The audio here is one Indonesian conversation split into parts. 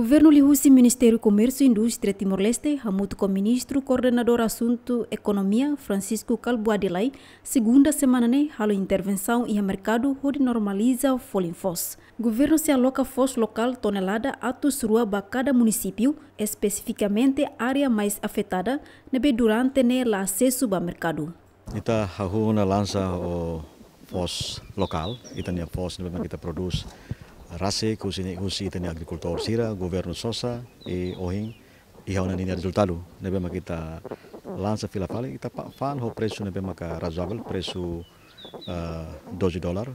Governo Lihusi, Ministério do Comércio e Indústria Timor-Leste, Hamut com o ministro coordenador assunto Economia, Francisco Calbo Adelay, segunda semana né, halo intervenção e mercado onde normaliza o folinfos. Governo se aloca fos local tonelada atos rua para cada município, especificamente área mais afetada, nebe durante né, la acesso ao mercado. Ita hahuna lança o fos local, ita a fos, nebe produz RASE, kusi kusi ni teni agrikultor Sira, governo Sosa e Ohin, iha ona nani resultalu nebe ma kita lansa fila fala, kita fan ho presu nebe ma ka razabel presu eh, doji dolar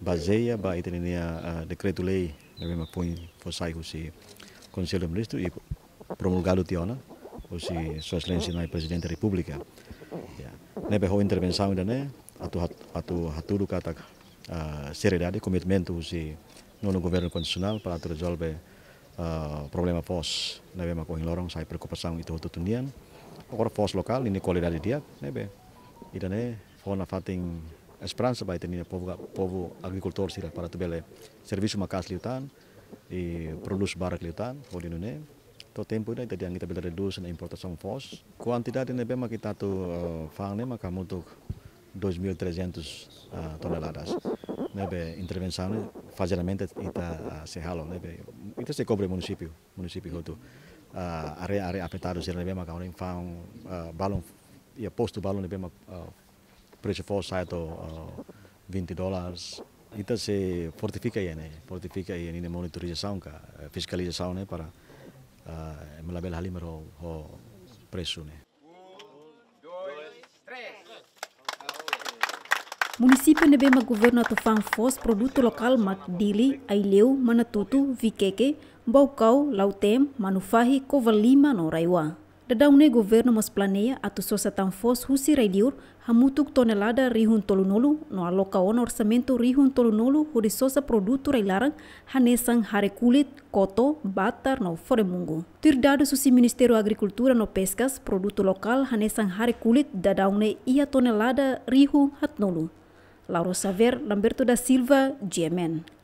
bazeia ba itenia uh, eh, decreto lei nebe ma põe fosai kusi Conselho de i e promulgado tiona, kusi Sua Excelência nai Presidente republika ya. Nebe ho intervenção ainda né, atu atu haturu kata uh, eh, komitmen commitmento si no governo constitucional para resolver uh, eh, problema pos nabe vema lorong lorong sai preocupação itu hutu tundian agora pos local ini qualidade dia nabe ida ne fona fating esperança vai ter povo povo agricultor sira para bele serviço makas liutan e produz barak liutan holino ne to tempo ini tadi yang kita bela reduz na importação pos quantidade nebe ma kita tu uh, eh, fang ne ma kamutuk 2.300 uh, toneladas. nebe intervenção fajeramente ita sehalo nebe ita se cobre município município hotu uh, are are apertado zero nebe maka orang fang uh, balon ia posto balon nebe mak uh, preço forte sai uh, 20 dólares ita se fortifica ia né fortifica ia ni monitorização ka fiscalização né para uh, melabel halimero ho preço né Município nebema governo fang fos produto lokal mak dili, aileu, manatutu, vikeke, baukau, lautem, manufahi, kovalima no raiwa. Dadaune governo mas planea atu sosatan fos husi raidiur hamutuk tonelada rihun tolunolu no aloka on orçamento rihun tolunolu huri sosa produto railarang hanesang hare kulit, koto, batar no foremungu. dadu susi ministeru agrikultura no peskas produto lokal hanesang hare kulit dadaune ia tonelada rihu hatnolu. Lauro Xavier Lamberto da Silva, GMN.